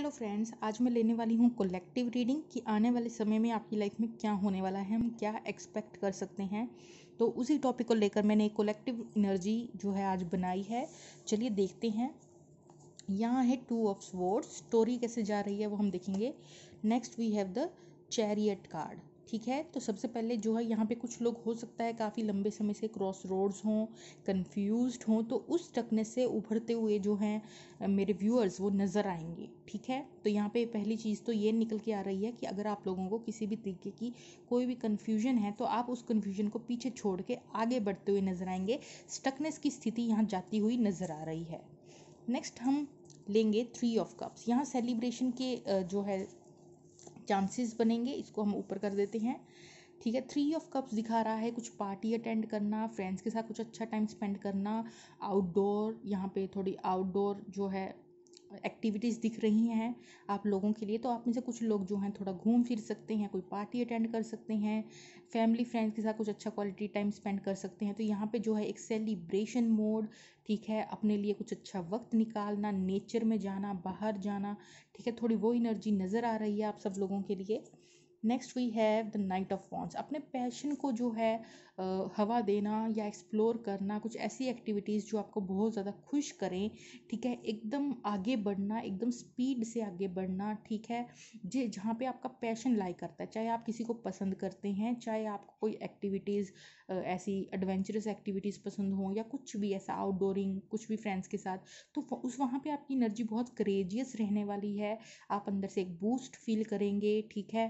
hello friends आज मैं लेने वाली हूँ कोलेक्टिव रीडिंग कि आने वाले समय में आपकी लाइफ में क्या होने वाला है हम क्या एक्सपेक्ट कर सकते हैं तो उसी टॉपिक को लेकर मैंने एक कोलेक्टिव एनर्जी जो है आज बनाई है चलिए देखते हैं यहाँ है टू ऑफ वर्ड्स स्टोरी कैसे जा रही है वो हम देखेंगे next we have the chariot card ठीक है तो सबसे पहले जो है यहाँ पे कुछ लोग हो सकता है काफ़ी लंबे समय से क्रॉस रोड्स हों कंफ्यूज हों तो उस टकने से उभरते हुए जो हैं मेरे व्यूअर्स वो नज़र आएंगे ठीक है तो यहाँ पे पहली चीज़ तो ये निकल के आ रही है कि अगर आप लोगों को किसी भी तरीके की कोई भी कन्फ्यूजन है तो आप उस कन्फ्यूजन को पीछे छोड़ के आगे बढ़ते हुए नज़र आएंगे स्टकनेस की स्थिति यहाँ जाती हुई नज़र आ रही है नेक्स्ट हम लेंगे थ्री ऑफ कप्स यहाँ सेलिब्रेशन के जो है चांसेस बनेंगे इसको हम ऊपर कर देते हैं ठीक है थ्री ऑफ कप्स दिखा रहा है कुछ पार्टी अटेंड करना फ्रेंड्स के साथ कुछ अच्छा टाइम स्पेंड करना आउटडोर यहाँ पे थोड़ी आउटडोर जो है एक्टिविटीज़ दिख रही हैं आप लोगों के लिए तो आप में से कुछ लोग जो हैं थोड़ा घूम फिर सकते हैं कोई पार्टी अटेंड कर सकते हैं फैमिली फ्रेंड्स के साथ कुछ अच्छा क्वालिटी टाइम स्पेंड कर सकते हैं तो यहाँ पे जो है एक सेलिब्रेशन मोड ठीक है अपने लिए कुछ अच्छा वक्त निकालना नेचर में जाना बाहर जाना ठीक है थोड़ी वो इनर्जी नज़र आ रही है आप सब लोगों के लिए next we have the knight of wands अपने पैशन को जो है आ, हवा देना या एक्सप्लोर करना कुछ ऐसी एक्टिविटीज़ जो आपको बहुत ज़्यादा खुश करें ठीक है एकदम आगे बढ़ना एकदम स्पीड से आगे बढ़ना ठीक है जे जहाँ पे आपका पैशन लाई करता है चाहे आप किसी को पसंद करते हैं चाहे आपको कोई एक्टिविटीज़ ऐसी एडवेंचरस एक्टिविटीज़ पसंद हों या कुछ भी ऐसा आउटडोरिंग कुछ भी फ्रेंड्स के साथ तो उस वहाँ पर आपकी एनर्जी बहुत करेजियस रहने वाली है आप अंदर से एक बूस्ट फील करेंगे ठीक है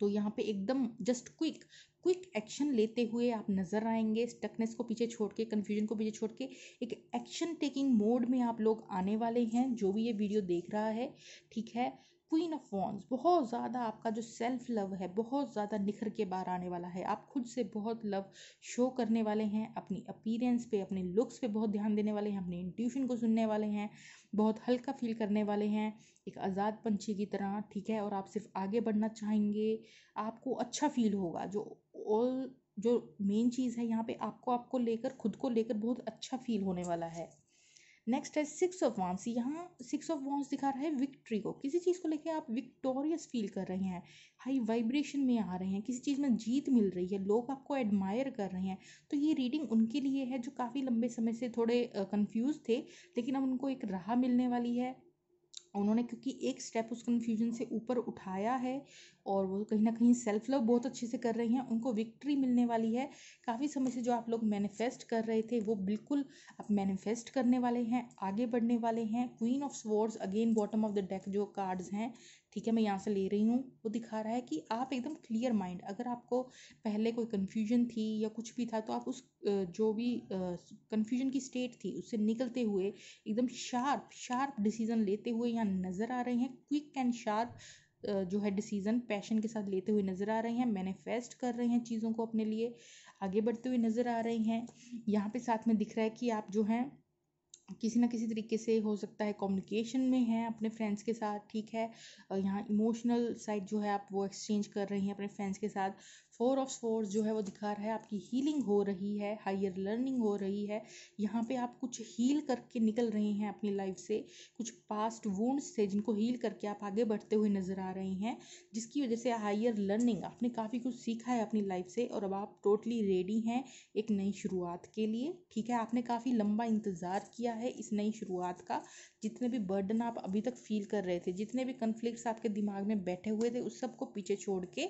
तो यहाँ पे एकदम जस्ट क्विक क्विक एक्शन लेते हुए आप नज़र आएंगे स्टकनेस को पीछे छोड़ के कन्फ्यूजन को पीछे छोड़ के एक एक्शन टेकिंग मोड में आप लोग आने वाले हैं जो भी ये वीडियो देख रहा है ठीक है क्वीन ऑफ वॉन्स बहुत ज़्यादा आपका जो सेल्फ लव है बहुत ज़्यादा निखर के बाहर आने वाला है आप खुद से बहुत लव शो करने वाले हैं अपनी अपीरेंस पे अपने लुक्स पे बहुत ध्यान देने वाले हैं अपने इंट्यूशन को सुनने वाले हैं बहुत हल्का फील करने वाले हैं एक आज़ाद पंछी की तरह ठीक है और आप सिर्फ आगे बढ़ना चाहेंगे आपको अच्छा फील होगा जो ऑल जो मेन चीज़ है यहाँ पे आपको आपको लेकर खुद को लेकर बहुत अच्छा फील होने वाला है नेक्स्ट है सिक्स ऑफ वॉन्स यहाँ सिक्स ऑफ वॉन्स दिखा रहा है विक्ट्री को किसी चीज़ को लेके आप विक्टोरियस फील कर रहे हैं हाई वाइब्रेशन में आ रहे हैं किसी चीज़ में जीत मिल रही है लोग आपको एडमायर कर रहे हैं तो ये रीडिंग उनके लिए है जो काफ़ी लंबे समय से थोड़े कन्फ्यूज़ थे लेकिन अब उनको एक राह मिलने वाली है उन्होंने क्योंकि एक स्टेप उस कन्फ्यूजन से ऊपर उठाया है और वो कहीं ना कहीं सेल्फ लव बहुत अच्छे से कर रही हैं उनको विक्ट्री मिलने वाली है काफ़ी समय से जो आप लोग मैनिफेस्ट कर रहे थे वो बिल्कुल आप मैनिफेस्ट करने वाले हैं आगे बढ़ने वाले हैं queen of swords again bottom of the deck जो कार्ड्स हैं ठीक है मैं यहाँ से ले रही हूँ वो दिखा रहा है कि आप एकदम क्लियर माइंड अगर आपको पहले कोई कन्फ्यूजन थी या कुछ भी था तो आप उस जो भी कन्फ्यूजन की स्टेट थी उससे निकलते हुए एकदम शार्प शार्प डिसीजन लेते हुए यहाँ नज़र आ रहे हैं क्विक एंड शार्प जो है डिसीज़न पैशन के साथ लेते हुए नज़र आ रहे हैं मैनिफेस्ट कर रहे हैं चीज़ों को अपने लिए आगे बढ़ते हुए नज़र आ रहे हैं यहाँ पे साथ में दिख रहा है कि आप जो हैं किसी ना किसी तरीके से हो सकता है कम्युनिकेशन में है अपने फ्रेंड्स के साथ ठीक है यहाँ इमोशनल साइड जो है आप वो एक्सचेंज कर रही हैं अपने फ्रेंड्स के साथ फोर ऑफ फोर जो है वो दिखा रहा है आपकी हीलिंग हो रही है हायर लर्निंग हो रही है यहाँ पे आप कुछ हील करके निकल रहे हैं अपनी लाइफ से कुछ पास्ट वूंड्स थे जिनको हील करके आप आगे बढ़ते हुए नज़र आ रहे हैं जिसकी वजह से हायर लर्निंग आपने काफ़ी कुछ सीखा है अपनी लाइफ से और अब आप टोटली रेडी हैं एक नई शुरुआत के लिए ठीक है आपने काफ़ी लंबा इंतज़ार किया है इस नई शुरुआत का जितने भी बर्डन आप अभी तक फील कर रहे थे जितने भी कन्फ्लिक्ट आपके दिमाग में बैठे हुए थे उस सब को पीछे छोड़ के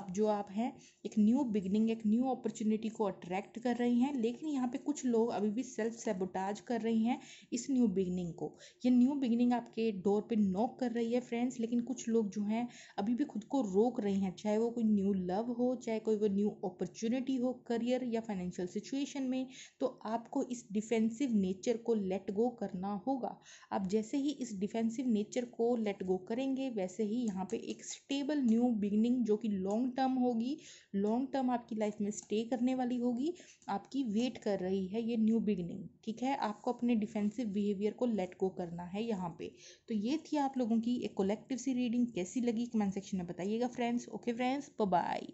अब जो आप हैं एक न्यू बिगनिंग एक न्यू अपॉर्चुनिटी को अट्रैक्ट कर रही हैं लेकिन यहाँ पे कुछ लोग अभी भी सेल्फ सेबोटाज कर रही हैं इस न्यू बिगनिंग को ये न्यू बिगनिंग आपके डोर पे नॉक कर रही है फ्रेंड्स लेकिन कुछ लोग जो हैं अभी भी खुद को रोक रहे हैं चाहे वो कोई न्यू लव हो चाहे कोई वो न्यू अपॉर्चुनिटी हो करियर या फाइनेंशियल सिचुएशन में तो आपको इस डिफेंसिव नेचर को लेट गो करना होगा आप जैसे ही इस डिफेंसिव नेचर को लेट गो करेंगे वैसे ही यहाँ पे एक स्टेबल न्यू बिगनिंग जो कि लॉन्ग टर्म होगी लॉन्ग टर्म आपकी लाइफ में स्टे करने वाली होगी आपकी वेट कर रही है ये न्यू बिगनिंग ठीक है आपको अपने डिफेंसिव बिहेवियर को लेट गो करना है यहाँ पे तो ये थी आप लोगों की एक कलेक्टिव सी रीडिंग कैसी लगी कमेंट सेक्शन में बताइएगा फ्रेंड्स ओके फ्रेंड्स बाय